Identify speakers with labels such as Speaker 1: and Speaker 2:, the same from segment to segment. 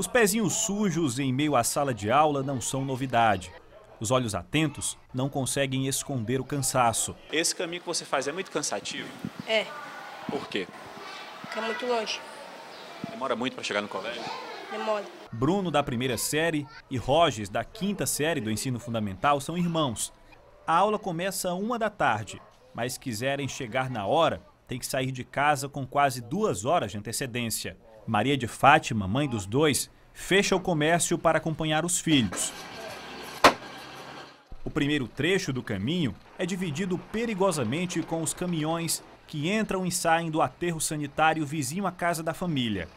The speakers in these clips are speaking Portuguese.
Speaker 1: Os pezinhos sujos em meio à sala de aula não são novidade. Os olhos atentos não conseguem esconder o cansaço. Esse caminho que você faz é muito cansativo? É. Por quê? Fica é muito longe. Demora muito para chegar no colégio? Demora. Bruno, da primeira série, e Roges, da quinta série do ensino fundamental, são irmãos. A aula começa uma da tarde, mas quiserem chegar na hora, tem que sair de casa com quase duas horas de antecedência. Maria de Fátima, mãe dos dois, fecha o comércio para acompanhar os filhos. O primeiro trecho do caminho é dividido perigosamente com os caminhões que entram e saem do aterro sanitário vizinho à casa da família.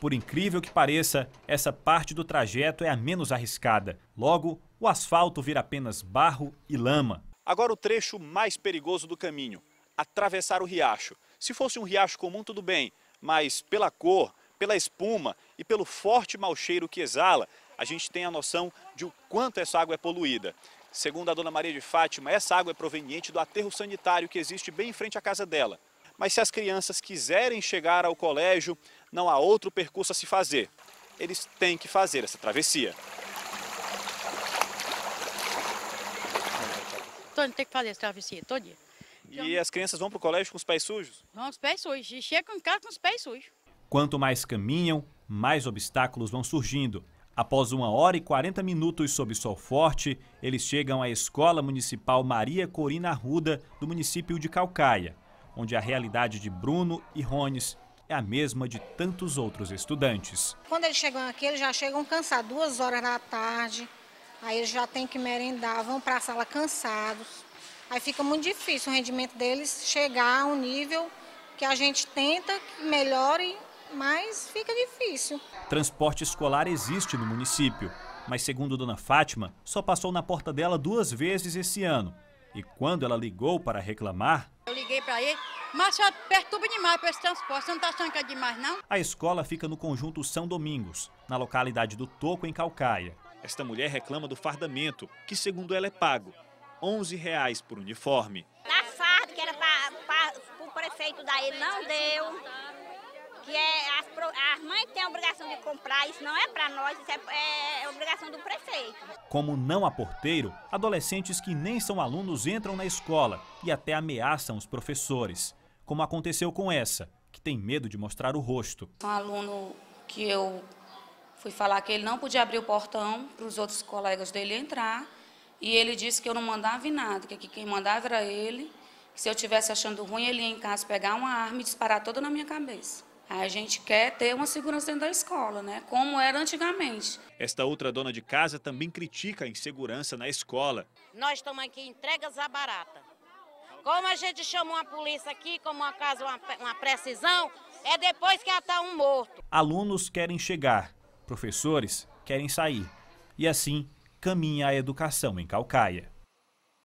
Speaker 1: Por incrível que pareça, essa parte do trajeto é a menos arriscada. Logo, o asfalto vira apenas barro e lama. Agora o trecho mais perigoso do caminho, atravessar o riacho. Se fosse um riacho comum, tudo bem, mas pela cor, pela espuma e pelo forte mau cheiro que exala, a gente tem a noção de o quanto essa água é poluída. Segundo a dona Maria de Fátima, essa água é proveniente do aterro sanitário que existe bem em frente à casa dela. Mas se as crianças quiserem chegar ao colégio, não há outro percurso a se fazer. Eles têm que fazer essa travessia. Tony, tem que fazer essa travessia todo dia. E as crianças vão para o colégio com os pés sujos? Vão com os pés sujos. E chegam em casa com os pés sujos. Quanto mais caminham, mais obstáculos vão surgindo. Após uma hora e 40 minutos sob sol forte, eles chegam à Escola Municipal Maria Corina Arruda, do município de Calcaia, onde a realidade de Bruno e Rones é a mesma de tantos outros estudantes. Quando eles chegam aqui, eles já chegam cansados, duas horas da tarde, aí eles já têm que merendar, vão para a sala cansados. Aí fica muito difícil o rendimento deles chegar a um nível que a gente tenta que melhore, mas fica difícil. Transporte escolar existe no município, mas segundo Dona Fátima, só passou na porta dela duas vezes esse ano. E quando ela ligou para reclamar... Eu liguei para ele, mas só perturba demais para esse transporte, você não está achando que é demais, não? A escola fica no conjunto São Domingos, na localidade do Toco, em Calcaia. Esta mulher reclama do fardamento, que segundo ela é pago, 11 reais por uniforme. Na farda, que era para o prefeito daí, não deu. Que é, as, as mães têm a obrigação de comprar, isso não é para nós, isso é, é obrigação do prefeito. Como não há porteiro, adolescentes que nem são alunos entram na escola e até ameaçam os professores. Como aconteceu com essa, que tem medo de mostrar o rosto. Um aluno que eu fui falar que ele não podia abrir o portão para os outros colegas dele entrar. E ele disse que eu não mandava em nada, que quem mandava era ele, que se eu estivesse achando ruim, ele ia em casa pegar uma arma e disparar toda na minha cabeça. A gente quer ter uma segurança dentro da escola, né? Como era antigamente. Esta outra dona de casa também critica a insegurança na escola. Nós estamos aqui entregas a barata. Como a gente chama uma polícia aqui, como uma casa, uma, uma precisão, é depois que ata tá um morto. Alunos querem chegar, professores querem sair. E assim caminha a educação em Calcaia.